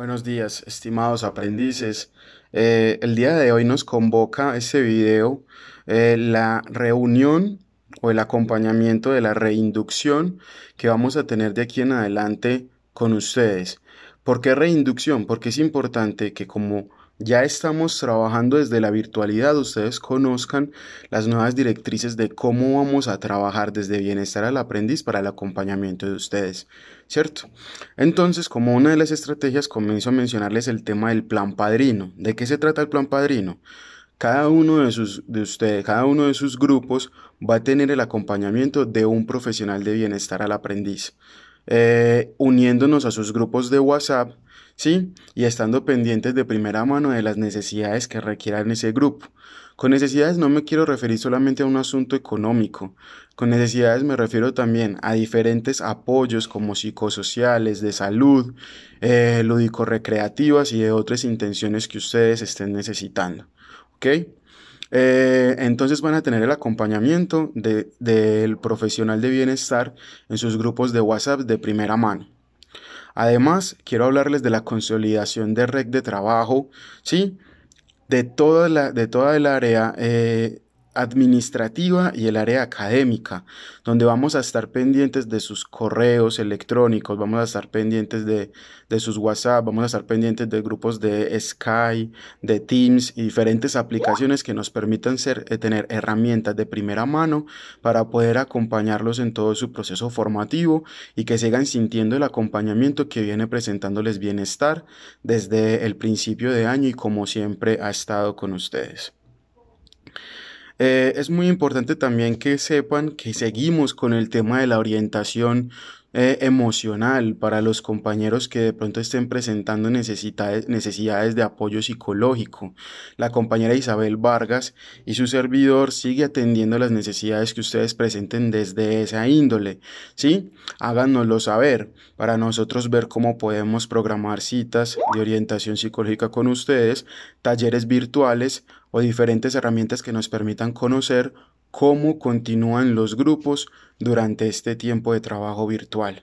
Buenos días, estimados aprendices. Eh, el día de hoy nos convoca este video eh, la reunión o el acompañamiento de la reinducción que vamos a tener de aquí en adelante con ustedes. ¿Por qué reinducción? Porque es importante que como ya estamos trabajando desde la virtualidad, ustedes conozcan las nuevas directrices de cómo vamos a trabajar desde bienestar al aprendiz para el acompañamiento de ustedes, ¿cierto? Entonces, como una de las estrategias, comienzo a mencionarles el tema del plan padrino. ¿De qué se trata el plan padrino? Cada uno de, sus, de ustedes, cada uno de sus grupos va a tener el acompañamiento de un profesional de bienestar al aprendiz. Eh, uniéndonos a sus grupos de WhatsApp, ¿sí? Y estando pendientes de primera mano de las necesidades que requieran ese grupo. Con necesidades no me quiero referir solamente a un asunto económico. Con necesidades me refiero también a diferentes apoyos como psicosociales, de salud, eh, lúdico-recreativas y de otras intenciones que ustedes estén necesitando. ¿Ok? Eh, entonces van a tener el acompañamiento del de, profesional de bienestar en sus grupos de WhatsApp de primera mano. Además, quiero hablarles de la consolidación de red de trabajo, ¿sí? De toda, la, de toda el área eh, administrativa y el área académica, donde vamos a estar pendientes de sus correos electrónicos, vamos a estar pendientes de, sus WhatsApp, vamos a estar pendientes de grupos de Sky, de Teams y diferentes aplicaciones que nos permitan ser, eh, tener herramientas de primera mano para poder acompañarlos en todo su proceso formativo y que sigan sintiendo el acompañamiento que viene presentándoles bienestar desde el principio de año y como siempre ha estado con ustedes. Eh, es muy importante también que sepan que seguimos con el tema de la orientación eh, emocional para los compañeros que de pronto estén presentando necesidades, necesidades de apoyo psicológico. La compañera Isabel Vargas y su servidor sigue atendiendo las necesidades que ustedes presenten desde esa índole. ¿Sí? Háganoslo saber para nosotros ver cómo podemos programar citas de orientación psicológica con ustedes, talleres virtuales o diferentes herramientas que nos permitan conocer cómo continúan los grupos durante este tiempo de trabajo virtual.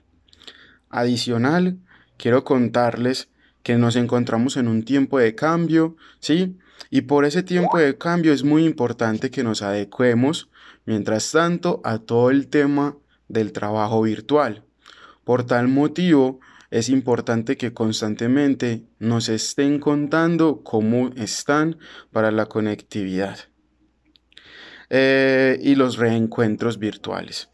Adicional, quiero contarles que nos encontramos en un tiempo de cambio, ¿sí? Y por ese tiempo de cambio es muy importante que nos adecuemos, mientras tanto, a todo el tema del trabajo virtual. Por tal motivo, es importante que constantemente nos estén contando cómo están para la conectividad. Eh, y los reencuentros virtuales.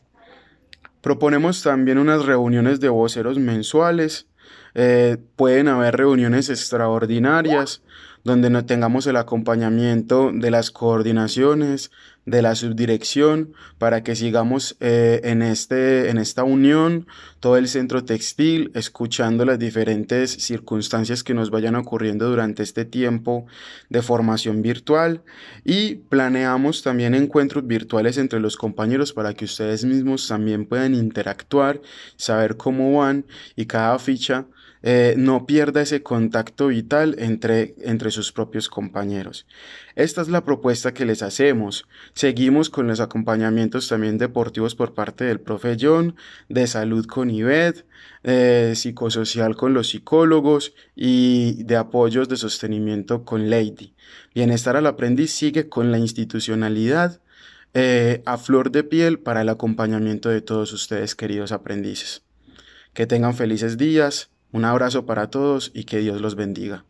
Proponemos también unas reuniones de voceros mensuales. Eh, pueden haber reuniones extraordinarias donde no tengamos el acompañamiento de las coordinaciones, de la subdirección, para que sigamos eh, en, este, en esta unión, todo el centro textil, escuchando las diferentes circunstancias que nos vayan ocurriendo durante este tiempo de formación virtual y planeamos también encuentros virtuales entre los compañeros para que ustedes mismos también puedan interactuar, saber cómo van y cada ficha eh, no pierda ese contacto vital entre, entre sus propios compañeros. Esta es la propuesta que les hacemos. Seguimos con los acompañamientos también deportivos por parte del profe John, de salud con IBED, eh, psicosocial con los psicólogos y de apoyos de sostenimiento con Lady. Bienestar al aprendiz sigue con la institucionalidad eh, a flor de piel para el acompañamiento de todos ustedes, queridos aprendices. Que tengan felices días, un abrazo para todos y que Dios los bendiga.